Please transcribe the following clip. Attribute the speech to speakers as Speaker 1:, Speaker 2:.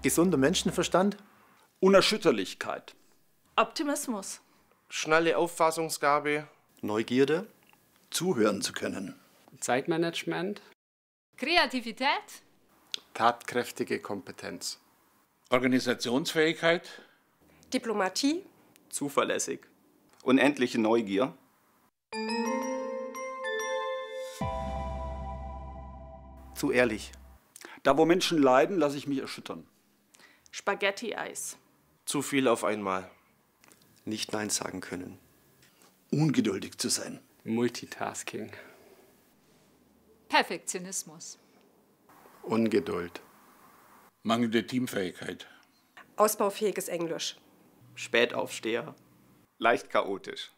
Speaker 1: Gesunder Menschenverstand. Unerschütterlichkeit.
Speaker 2: Optimismus.
Speaker 1: Schnelle
Speaker 3: Auffassungsgabe.
Speaker 1: Neugierde. Zuhören zu können. Zeitmanagement.
Speaker 4: Kreativität.
Speaker 1: Tatkräftige Kompetenz. Organisationsfähigkeit. Diplomatie. Zuverlässig. Unendliche Neugier. Zu ehrlich. Da, wo Menschen leiden, lasse ich mich erschüttern.
Speaker 2: Spaghetti-Eis.
Speaker 1: Zu viel auf einmal. Nicht Nein sagen können. Ungeduldig zu sein. Multitasking.
Speaker 4: Perfektionismus.
Speaker 1: Ungeduld. Mangelnde Teamfähigkeit.
Speaker 4: Ausbaufähiges Englisch.
Speaker 2: Spätaufsteher. Leicht chaotisch.